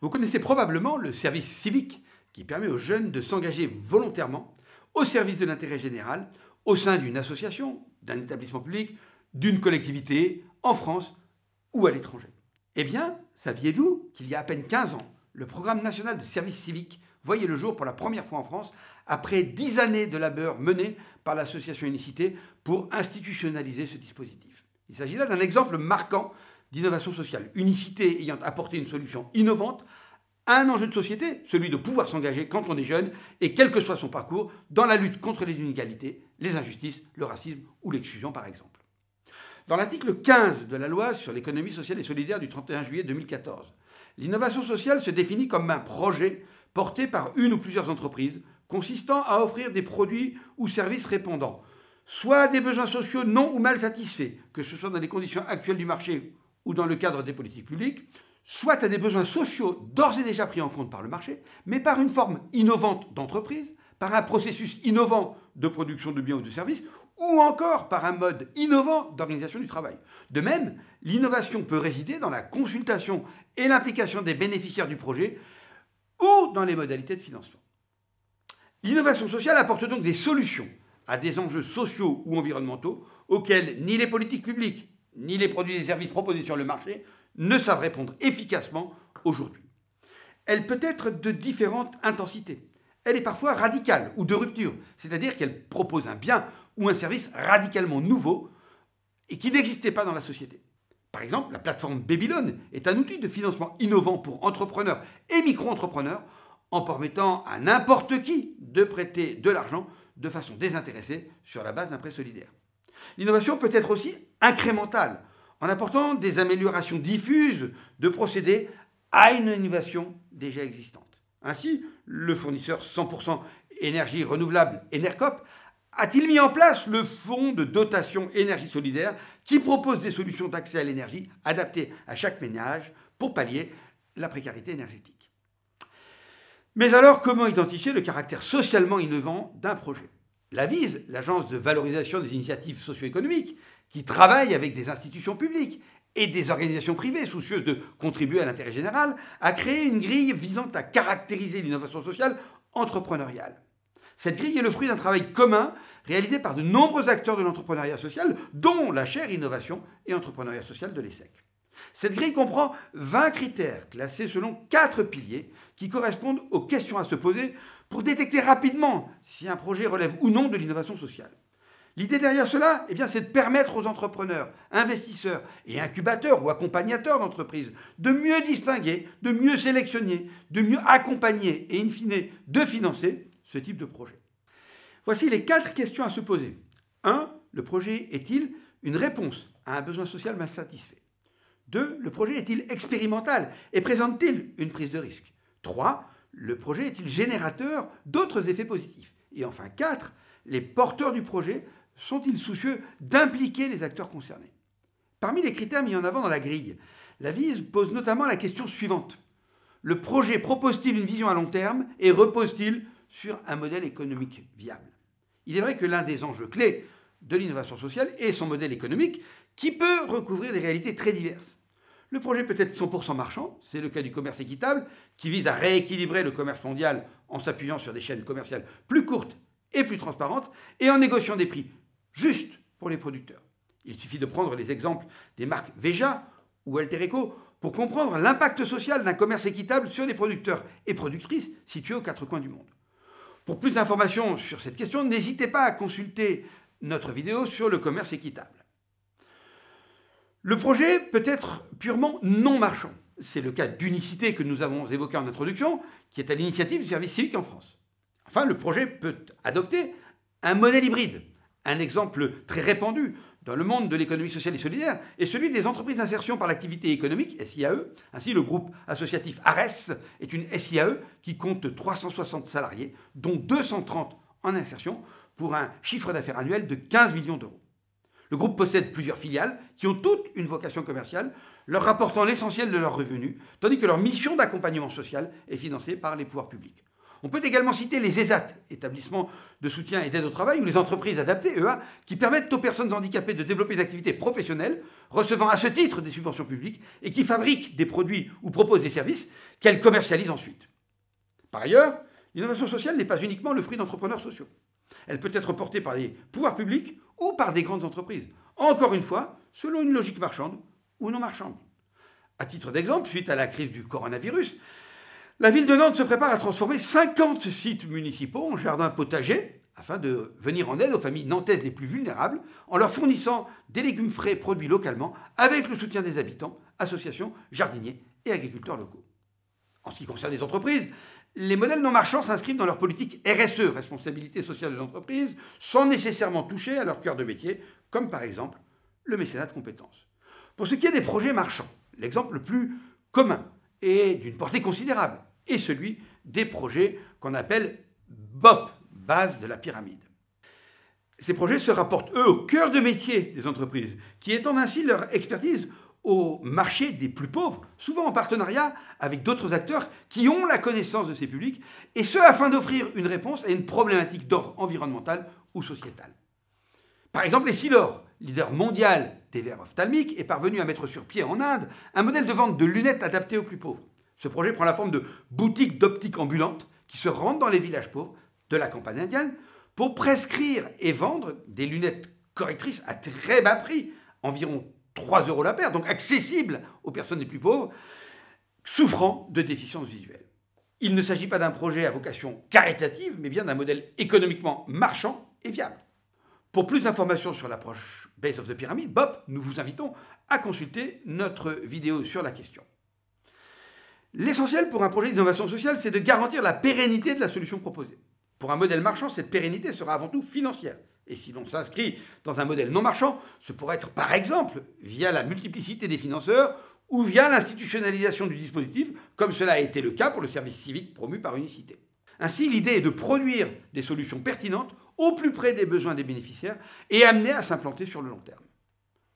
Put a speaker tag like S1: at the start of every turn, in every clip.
S1: Vous connaissez probablement le service civique qui permet aux jeunes de s'engager volontairement au service de l'intérêt général au sein d'une association, d'un établissement public, d'une collectivité, en France ou à l'étranger. Eh bien, saviez-vous qu'il y a à peine 15 ans, le programme national de service civique voyait le jour pour la première fois en France après 10 années de labeur mené par l'association Unicité pour institutionnaliser ce dispositif. Il s'agit là d'un exemple marquant d'innovation sociale. unicité ayant apporté une solution innovante à un enjeu de société, celui de pouvoir s'engager quand on est jeune et quel que soit son parcours, dans la lutte contre les inégalités, les injustices, le racisme ou l'exclusion par exemple. Dans l'article 15 de la loi sur l'économie sociale et solidaire du 31 juillet 2014, l'innovation sociale se définit comme un projet porté par une ou plusieurs entreprises consistant à offrir des produits ou services répondant soit à des besoins sociaux non ou mal satisfaits, que ce soit dans les conditions actuelles du marché ou dans le cadre des politiques publiques, soit à des besoins sociaux d'ores et déjà pris en compte par le marché, mais par une forme innovante d'entreprise, par un processus innovant de production de biens ou de services, ou encore par un mode innovant d'organisation du travail. De même, l'innovation peut résider dans la consultation et l'implication des bénéficiaires du projet ou dans les modalités de financement. L'innovation sociale apporte donc des solutions à des enjeux sociaux ou environnementaux auxquels ni les politiques publiques, ni les produits et services proposés sur le marché ne savent répondre efficacement aujourd'hui. Elle peut être de différentes intensités. Elle est parfois radicale ou de rupture, c'est-à-dire qu'elle propose un bien ou un service radicalement nouveau et qui n'existait pas dans la société. Par exemple, la plateforme Babylone est un outil de financement innovant pour entrepreneurs et micro-entrepreneurs en permettant à n'importe qui de prêter de l'argent de façon désintéressée sur la base d'un prêt solidaire. L'innovation peut être aussi incrémentale, en apportant des améliorations diffuses de procédés à une innovation déjà existante. Ainsi, le fournisseur 100% énergie renouvelable Enercop a-t-il mis en place le fonds de dotation énergie solidaire qui propose des solutions d'accès à l'énergie adaptées à chaque ménage pour pallier la précarité énergétique Mais alors, comment identifier le caractère socialement innovant d'un projet la VISE, l'Agence de valorisation des initiatives socio-économiques, qui travaille avec des institutions publiques et des organisations privées soucieuses de contribuer à l'intérêt général, a créé une grille visant à caractériser l'innovation sociale entrepreneuriale. Cette grille est le fruit d'un travail commun réalisé par de nombreux acteurs de l'entrepreneuriat social, dont la chaire Innovation et Entrepreneuriat social de l'ESSEC. Cette grille comprend 20 critères classés selon 4 piliers qui correspondent aux questions à se poser pour détecter rapidement si un projet relève ou non de l'innovation sociale. L'idée derrière cela, eh bien, c'est de permettre aux entrepreneurs, investisseurs et incubateurs ou accompagnateurs d'entreprises de mieux distinguer, de mieux sélectionner, de mieux accompagner et, in fine, de financer ce type de projet. Voici les quatre questions à se poser. 1. Le projet est-il une réponse à un besoin social mal satisfait 2. Le projet est-il expérimental et présente-t-il une prise de risque 3. Le projet est-il générateur d'autres effets positifs Et enfin 4. Les porteurs du projet sont-ils soucieux d'impliquer les acteurs concernés Parmi les critères mis en avant dans la grille, la vise pose notamment la question suivante. Le projet propose-t-il une vision à long terme et repose-t-il sur un modèle économique viable Il est vrai que l'un des enjeux clés de l'innovation sociale est son modèle économique qui peut recouvrir des réalités très diverses. Le projet peut être 100% marchand, c'est le cas du commerce équitable, qui vise à rééquilibrer le commerce mondial en s'appuyant sur des chaînes commerciales plus courtes et plus transparentes, et en négociant des prix justes pour les producteurs. Il suffit de prendre les exemples des marques Veja ou Alter pour comprendre l'impact social d'un commerce équitable sur les producteurs et productrices situés aux quatre coins du monde. Pour plus d'informations sur cette question, n'hésitez pas à consulter notre vidéo sur le commerce équitable. Le projet peut être purement non marchand. C'est le cas d'unicité que nous avons évoqué en introduction, qui est à l'initiative du service civique en France. Enfin, le projet peut adopter un modèle hybride. Un exemple très répandu dans le monde de l'économie sociale et solidaire est celui des entreprises d'insertion par l'activité économique, SIAE. Ainsi, le groupe associatif ARES est une SIAE qui compte 360 salariés, dont 230 en insertion, pour un chiffre d'affaires annuel de 15 millions d'euros. Le groupe possède plusieurs filiales qui ont toutes une vocation commerciale, leur rapportant l'essentiel de leurs revenus, tandis que leur mission d'accompagnement social est financée par les pouvoirs publics. On peut également citer les ESAT, établissements de soutien et d'aide au travail, ou les entreprises adaptées, EA, qui permettent aux personnes handicapées de développer une activité professionnelle, recevant à ce titre des subventions publiques, et qui fabriquent des produits ou proposent des services qu'elles commercialisent ensuite. Par ailleurs, l'innovation sociale n'est pas uniquement le fruit d'entrepreneurs sociaux. Elle peut être portée par les pouvoirs publics ou par des grandes entreprises, encore une fois, selon une logique marchande ou non marchande. À titre d'exemple, suite à la crise du coronavirus, la ville de Nantes se prépare à transformer 50 sites municipaux en jardins potagers afin de venir en aide aux familles nantaises les plus vulnérables en leur fournissant des légumes frais produits localement avec le soutien des habitants, associations, jardiniers et agriculteurs locaux en ce qui concerne les entreprises, les modèles non marchands s'inscrivent dans leur politique RSE, responsabilité sociale des entreprises, sans nécessairement toucher à leur cœur de métier, comme par exemple le mécénat de compétences. Pour ce qui est des projets marchands, l'exemple le plus commun et d'une portée considérable est celui des projets qu'on appelle BOP, base de la pyramide. Ces projets se rapportent, eux, au cœur de métier des entreprises, qui étendent ainsi leur expertise au marché des plus pauvres, souvent en partenariat avec d'autres acteurs qui ont la connaissance de ces publics, et ce afin d'offrir une réponse à une problématique d'ordre environnemental ou sociétal. Par exemple, Essilor, leader mondial des verres ophtalmiques, est parvenu à mettre sur pied en Inde un modèle de vente de lunettes adaptées aux plus pauvres. Ce projet prend la forme de boutiques d'optique ambulante qui se rendent dans les villages pauvres de la campagne indienne pour prescrire et vendre des lunettes correctrices à très bas prix, environ 3 euros la paire, donc accessible aux personnes les plus pauvres, souffrant de déficiences visuelles. Il ne s'agit pas d'un projet à vocation caritative, mais bien d'un modèle économiquement marchand et viable. Pour plus d'informations sur l'approche Base of the Pyramid, Bob, nous vous invitons à consulter notre vidéo sur la question. L'essentiel pour un projet d'innovation sociale, c'est de garantir la pérennité de la solution proposée. Pour un modèle marchand, cette pérennité sera avant tout financière, et si l'on s'inscrit dans un modèle non marchand, ce pourrait être par exemple via la multiplicité des financeurs ou via l'institutionnalisation du dispositif, comme cela a été le cas pour le service civique promu par Unicité. Ainsi, l'idée est de produire des solutions pertinentes au plus près des besoins des bénéficiaires et amener à s'implanter sur le long terme.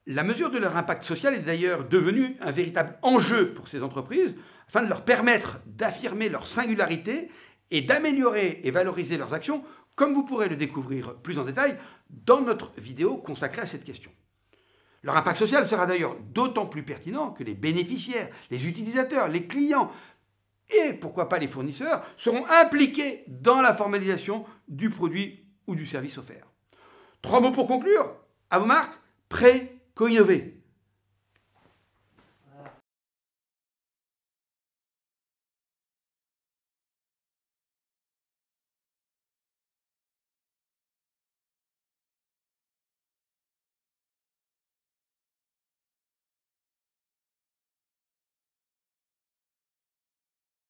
S1: La mesure de leur impact social est d'ailleurs devenue un véritable enjeu pour ces entreprises afin de leur permettre d'affirmer leur singularité et d'améliorer et valoriser leurs actions, comme vous pourrez le découvrir plus en détail dans notre vidéo consacrée à cette question. Leur impact social sera d'ailleurs d'autant plus pertinent que les bénéficiaires, les utilisateurs, les clients et pourquoi pas les fournisseurs seront impliqués dans la formalisation du produit ou du service offert. Trois mots pour conclure. À vos marques, prêt, co-innover.